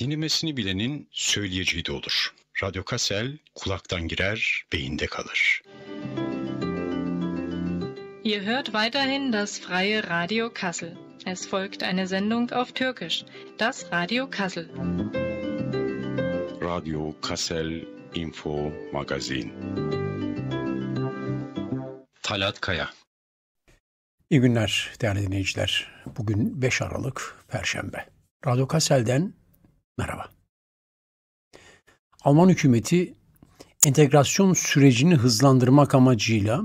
dinlemesini bilenin söyleyeceği de olur. Radyo Kasel kulaktan girer, beyinde kalır. Ihr hört weiterhin das freie Radio Kassel. Es folgt eine Sendung auf Türkisch, das Radio Kassel. Radio Kassel Info Magazin. Talat Kaya İyi günler değerli dinleyiciler. Bugün 5 Aralık Perşembe. Radyo Kassel'den. Merhaba. Alman hükümeti entegrasyon sürecini hızlandırmak amacıyla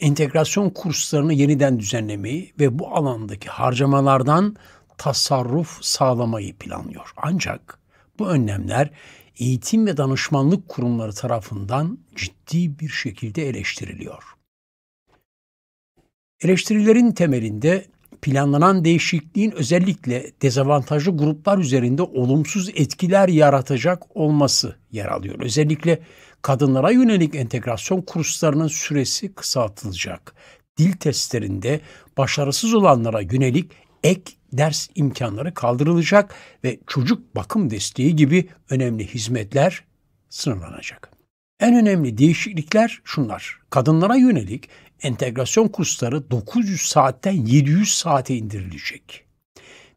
entegrasyon kurslarını yeniden düzenlemeyi ve bu alandaki harcamalardan tasarruf sağlamayı planlıyor. Ancak bu önlemler eğitim ve danışmanlık kurumları tarafından ciddi bir şekilde eleştiriliyor. Eleştirilerin temelinde planlanan değişikliğin özellikle dezavantajlı gruplar üzerinde olumsuz etkiler yaratacak olması yer alıyor. Özellikle kadınlara yönelik entegrasyon kurslarının süresi kısaltılacak. Dil testlerinde başarısız olanlara yönelik ek ders imkanları kaldırılacak ve çocuk bakım desteği gibi önemli hizmetler sınırlanacak. En önemli değişiklikler şunlar. Kadınlara yönelik entegrasyon kursları 900 saatten 700 saate indirilecek.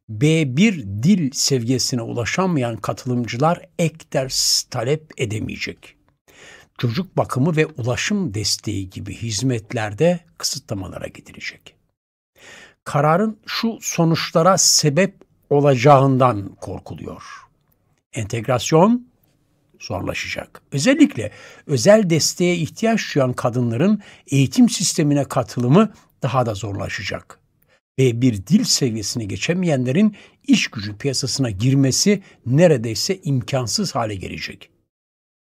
B1 dil seviyesine ulaşamayan katılımcılar ek ders talep edemeyecek. Çocuk bakımı ve ulaşım desteği gibi hizmetlerde kısıtlamalara gidilecek. Kararın şu sonuçlara sebep olacağından korkuluyor. Entegrasyon zorlaşacak. Özellikle özel desteğe ihtiyaç duyan kadınların eğitim sistemine katılımı daha da zorlaşacak ve bir dil seviyesine geçemeyenlerin iş gücü piyasasına girmesi neredeyse imkansız hale gelecek.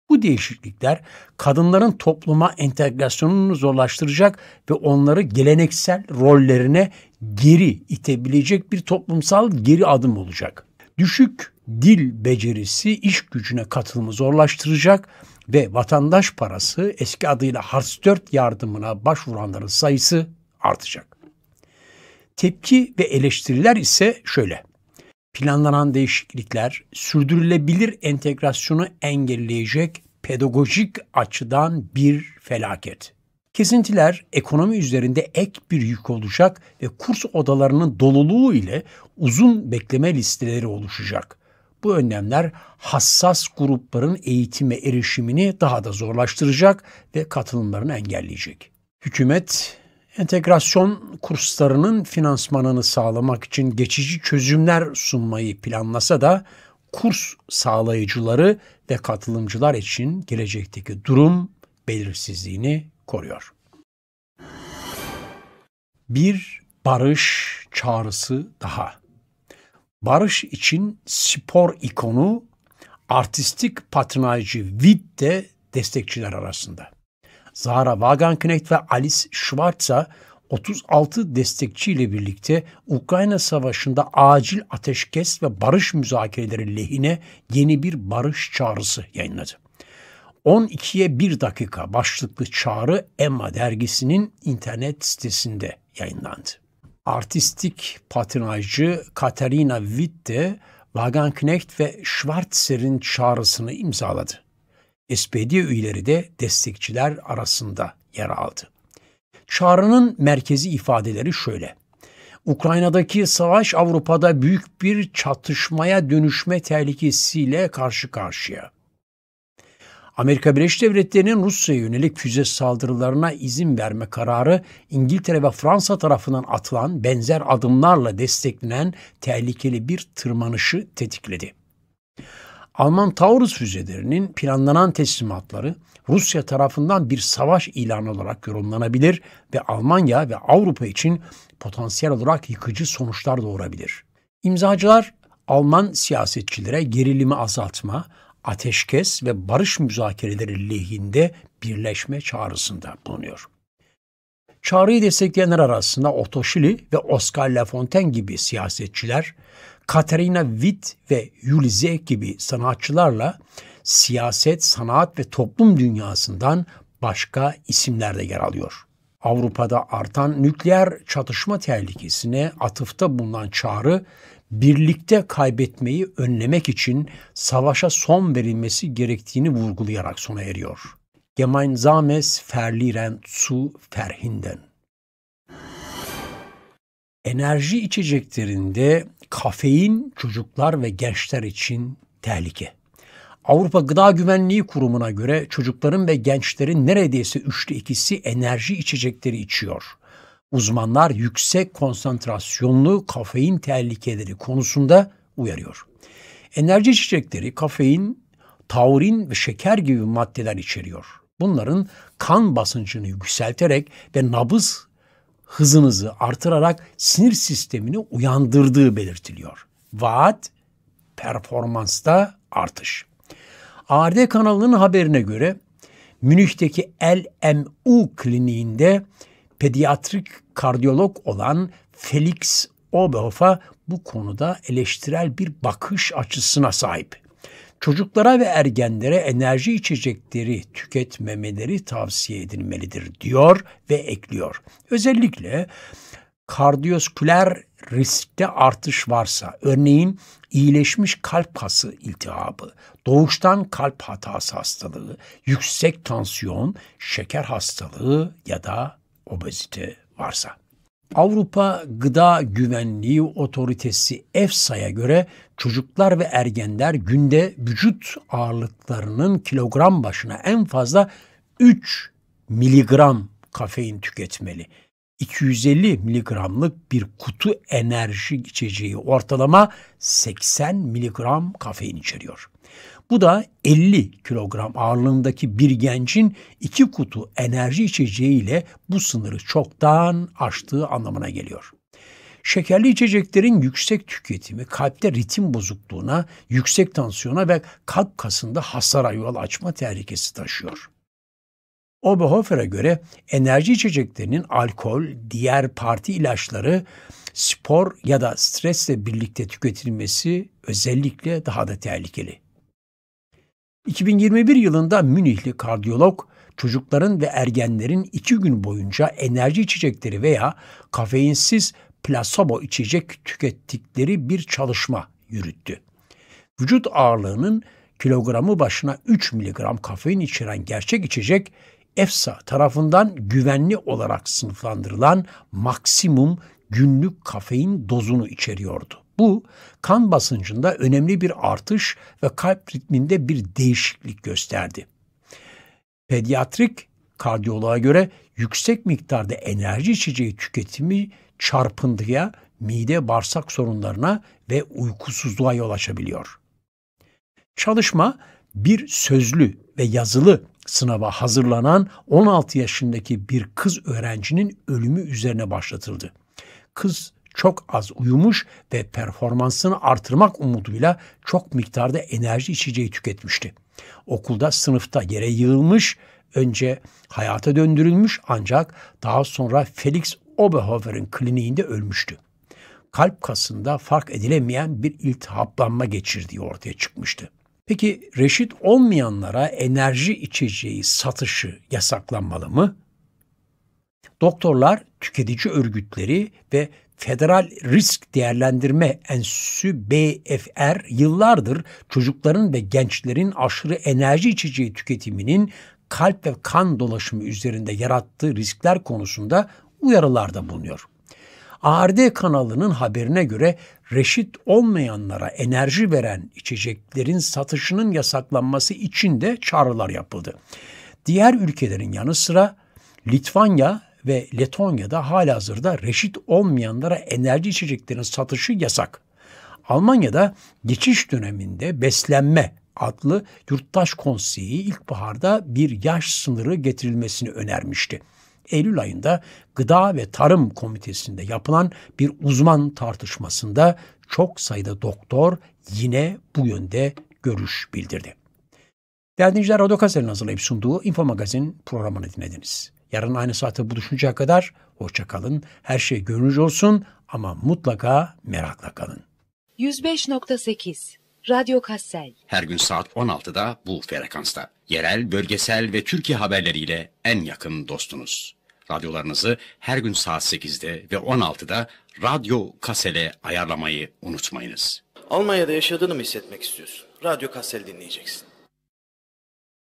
Bu değişiklikler kadınların topluma entegrasyonunu zorlaştıracak ve onları geleneksel rollerine geri itebilecek bir toplumsal geri adım olacak. Düşük dil becerisi iş gücüne katılımı zorlaştıracak ve vatandaş parası eski adıyla Hars 4 yardımına başvuranların sayısı artacak. Tepki ve eleştiriler ise şöyle. Planlanan değişiklikler sürdürülebilir entegrasyonu engelleyecek pedagojik açıdan bir felaket. Kesintiler ekonomi üzerinde ek bir yük olacak ve kurs odalarının doluluğu ile uzun bekleme listeleri oluşacak. Bu önlemler hassas grupların eğitime erişimini daha da zorlaştıracak ve katılımlarını engelleyecek. Hükümet entegrasyon kurslarının finansmanını sağlamak için geçici çözümler sunmayı planlasa da kurs sağlayıcıları ve katılımcılar için gelecekteki durum belirsizliğini koruyor. Bir barış çağrısı daha. Barış için spor ikonu artistik patronajcı Witt de destekçiler arasında. Zara Wagenknecht ve Alice Schwarza 36 destekçiyle birlikte Ukrayna Savaşı'nda acil ateşkes ve barış müzakereleri lehine yeni bir barış çağrısı yayınladı. 12'ye 1 dakika başlıklı çağrı Emma dergisinin internet sitesinde yayınlandı. Artistik patinajcı Katerina Witte, Wagenknecht ve Schwarzer'in çağrısını imzaladı. SPD üyeleri de destekçiler arasında yer aldı. Çağrının merkezi ifadeleri şöyle. Ukrayna'daki savaş Avrupa'da büyük bir çatışmaya dönüşme tehlikesiyle karşı karşıya. Amerika Birleşik Devletleri'nin Rusya'ya yönelik füze saldırılarına izin verme kararı İngiltere ve Fransa tarafından atılan benzer adımlarla desteklenen tehlikeli bir tırmanışı tetikledi. Alman Taurus füzelerinin planlanan teslimatları Rusya tarafından bir savaş ilanı olarak yorumlanabilir ve Almanya ve Avrupa için potansiyel olarak yıkıcı sonuçlar doğurabilir. İmzacılar Alman siyasetçilere gerilimi azaltma, ateşkes ve barış müzakereleri lehinde birleşme çağrısında bulunuyor. Çağrıyı destekleyenler arasında Otto Schily ve Oscar Lafontaine gibi siyasetçiler, Katerina Witt ve Yuli Zek gibi sanatçılarla siyaset, sanat ve toplum dünyasından başka isimler de yer alıyor. Avrupa'da artan nükleer çatışma tehlikesine atıfta bulunan çağrı birlikte kaybetmeyi önlemek için savaşa son verilmesi gerektiğini vurgulayarak sona eriyor. Gemeinsames Verlieren zu Verhindern. Enerji içeceklerinde kafein çocuklar ve gençler için tehlike. Avrupa Gıda Güvenliği Kurumu'na göre çocukların ve gençlerin neredeyse üçte ikisi enerji içecekleri içiyor uzmanlar yüksek konsantrasyonlu kafein tehlikeleri konusunda uyarıyor. Enerji çiçekleri kafein, taurin ve şeker gibi maddeler içeriyor. Bunların kan basıncını yükselterek ve nabız hızınızı artırarak sinir sistemini uyandırdığı belirtiliyor. Vaat, performansta artış. ARD kanalının haberine göre Münih'teki LMU kliniğinde pediatrik kardiyolog olan Felix Oberhoff'a bu konuda eleştirel bir bakış açısına sahip. Çocuklara ve ergenlere enerji içecekleri tüketmemeleri tavsiye edilmelidir diyor ve ekliyor. Özellikle kardiyosküler riskte artış varsa, örneğin iyileşmiş kalp hası iltihabı, doğuştan kalp hatası hastalığı, yüksek tansiyon, şeker hastalığı ya da obezite varsa. Avrupa Gıda Güvenliği Otoritesi EFSA'ya göre çocuklar ve ergenler günde vücut ağırlıklarının kilogram başına en fazla 3 miligram kafein tüketmeli. 250 miligramlık bir kutu enerji içeceği ortalama 80 miligram kafein içeriyor. Bu da 50 kilogram ağırlığındaki bir gencin iki kutu enerji içeceğiyle bu sınırı çoktan aştığı anlamına geliyor. Şekerli içeceklerin yüksek tüketimi kalpte ritim bozukluğuna, yüksek tansiyona ve kalp kasında hasara yol açma tehlikesi taşıyor. Oberhofer'a göre enerji içeceklerinin alkol, diğer parti ilaçları, spor ya da stresle birlikte tüketilmesi özellikle daha da tehlikeli. 2021 yılında Münihli kardiyolog çocukların ve ergenlerin iki gün boyunca enerji içecekleri veya kafeinsiz plasebo içecek tükettikleri bir çalışma yürüttü. Vücut ağırlığının kilogramı başına 3 miligram kafein içeren gerçek içecek EFSA tarafından güvenli olarak sınıflandırılan maksimum günlük kafein dozunu içeriyordu. Bu kan basıncında önemli bir artış ve kalp ritminde bir değişiklik gösterdi. Pediatrik kardiyoloğa göre yüksek miktarda enerji içeceği tüketimi çarpıntıya, mide bağırsak sorunlarına ve uykusuzluğa yol açabiliyor. Çalışma bir sözlü ve yazılı sınava hazırlanan 16 yaşındaki bir kız öğrencinin ölümü üzerine başlatıldı. Kız çok az uyumuş ve performansını artırmak umuduyla çok miktarda enerji içeceği tüketmişti. Okulda sınıfta yere yığılmış, önce hayata döndürülmüş ancak daha sonra Felix Oberhofer'in kliniğinde ölmüştü. Kalp kasında fark edilemeyen bir iltihaplanma geçirdiği ortaya çıkmıştı. Peki reşit olmayanlara enerji içeceği satışı yasaklanmalı mı? Doktorlar tüketici örgütleri ve Federal Risk Değerlendirme Enstitüsü BFR yıllardır çocukların ve gençlerin aşırı enerji içeceği tüketiminin kalp ve kan dolaşımı üzerinde yarattığı riskler konusunda uyarılarda bulunuyor. ARD kanalının haberine göre reşit olmayanlara enerji veren içeceklerin satışının yasaklanması için de çağrılar yapıldı. Diğer ülkelerin yanı sıra Litvanya ve Letonya'da halihazırda reşit olmayanlara enerji içeceklerinin satışı yasak. Almanya'da geçiş döneminde beslenme adlı yurttaş konseyi ilkbaharda bir yaş sınırı getirilmesini önermişti. Eylül ayında Gıda ve Tarım Komitesi'nde yapılan bir uzman tartışmasında çok sayıda doktor yine bu yönde görüş bildirdi. Değerli dinleyiciler, Radyo Kaser'in hazırlayıp sunduğu Info Magazin programını dinlediniz. Yarın aynı saate buluşuncaya kadar hoşça kalın. Her şey görünce olsun ama mutlaka merakla kalın. 105.8 Radyo Kassel. Her gün saat 16'da bu frekansta. Yerel, bölgesel ve Türkiye haberleriyle en yakın dostunuz. Radyolarınızı her gün saat 8'de ve 16'da Radyo Kassel'e ayarlamayı unutmayınız. Almanya'da yaşadığını mı hissetmek istiyorsun? Radyo Kassel dinleyeceksin.